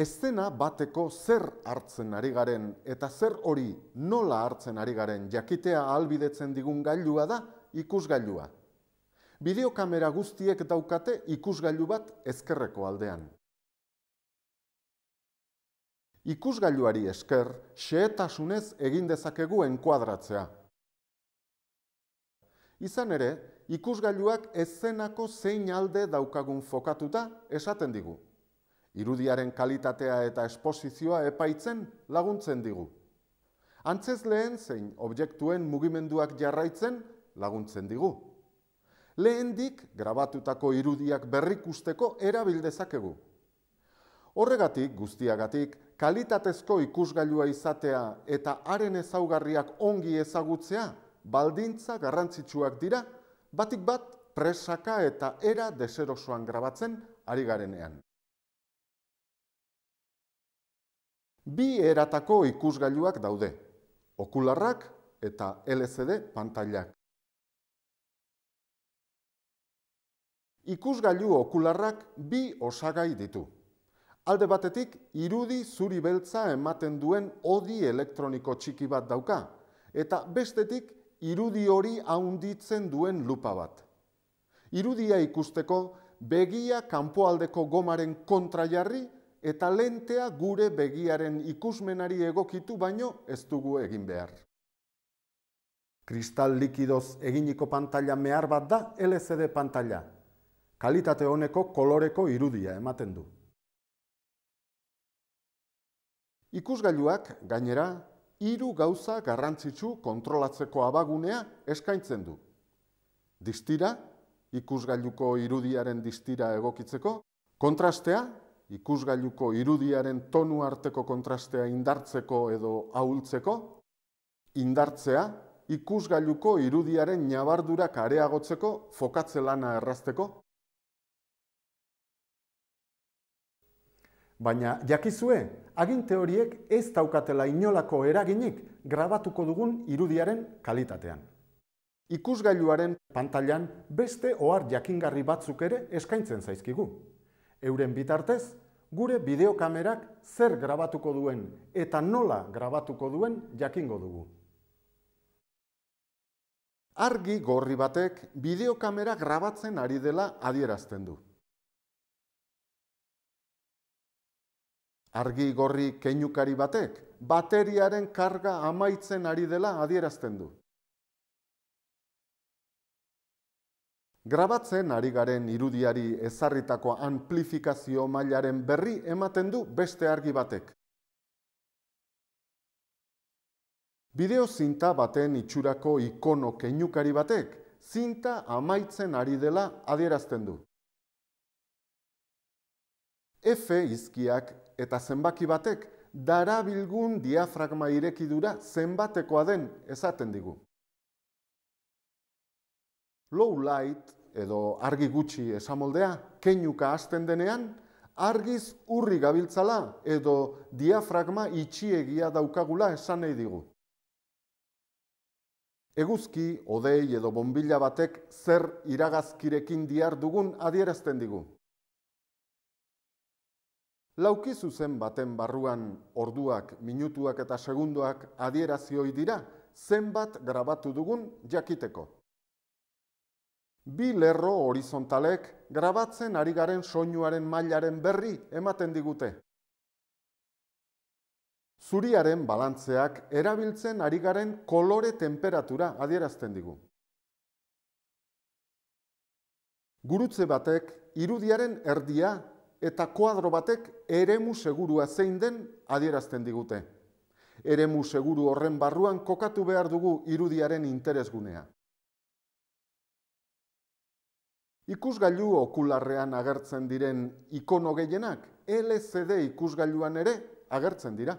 Eszena bateko zer hartzen ari garen eta zer hori nola hartzen ari garen jakitea ahalbidetzen digun gailua da ikusgailua. Bideokamera guztiek daukate ikusgailu bat ezkerreko aldean. Ikusgailuari esker, xehetasunez egin dezakegu enkuadratzea. Izan ere, ikusgailuak ezenako zein alde daukagun fokatuta esaten digu irudiaren kalitatea eta esposizioa epaitzen laguntzen digu. Antzez lehen zein objektuen mugimenduak jarraitzen laguntzen digu. Lehendik grabatutako irudiak berrikusteko erabil dezakegu. Horregatik, guztiagatik, kalitatezko ikusgailua izatea eta haren ezaugarriak ongi ezagutzea baldintza garrantzitsuak dira, batik bat presaka eta era deserosoan grabatzen ari garenean. bi eratako ikusgailuak daude. Okularrak eta LCD pantailak. Ikusgailu okularrak bi osagai ditu. Alde batetik, irudi zuri beltza ematen duen odi elektroniko txiki bat dauka, eta bestetik, irudi hori haunditzen duen lupa bat. Irudia ikusteko, begia kanpoaldeko gomaren kontrajarri eta lentea gure begiaren ikusmenari egokitu baino ez dugu egin behar. Kristal likidoz eginiko pantalla mehar bat da LCD pantalla. Kalitate honeko koloreko irudia ematen du. Ikusgailuak gainera, hiru gauza garrantzitsu kontrolatzeko abagunea eskaintzen du. Distira, ikusgailuko irudiaren distira egokitzeko, kontrastea, ikusgailuko irudiaren tonu arteko kontrastea indartzeko edo ahultzeko, indartzea, ikusgailuko irudiaren nabardurak areagotzeko fokatze lana errazteko, Baina, jakizue, agin horiek ez daukatela inolako eraginik grabatuko dugun irudiaren kalitatean. Ikusgailuaren pantailan beste ohar jakingarri batzuk ere eskaintzen zaizkigu. Euren bitartez, gure bideokamerak zer grabatuko duen eta nola grabatuko duen jakingo dugu. Argi gorri batek bideokamera grabatzen ari dela adierazten du. Argi gorri keinukari batek bateriaren karga amaitzen ari dela adierazten du. Grabatzen ari garen irudiari ezarritako amplifikazio mailaren berri ematen du beste argi batek. Bideo zinta baten itxurako ikono keinukari batek, zinta amaitzen ari dela adierazten du. F izkiak eta zenbaki batek, darabilgun diafragma irekidura zenbatekoa den esaten digu low light edo argi gutxi esamoldea, keinuka hasten denean, argiz urri gabiltzala edo diafragma itxiegia daukagula esan nahi digu. Eguzki, odei edo bombila batek zer iragazkirekin diar dugun adierazten digu. Laukizu zen baten barruan orduak, minutuak eta segundoak adierazioi dira, zenbat grabatu dugun jakiteko. Bi lerro horizontalek grabatzen ari garen soinuaren mailaren berri ematen digute. Zuriaren balantzeak erabiltzen ari garen kolore temperatura adierazten digu. Gurutze batek irudiaren erdia eta kuadro batek eremu segurua zein den adierazten digute. Eremu seguru horren barruan kokatu behar dugu irudiaren interesgunea. Ikusgailu okularrean agertzen diren ikono gehienak LCD ikusgailuan ere agertzen dira.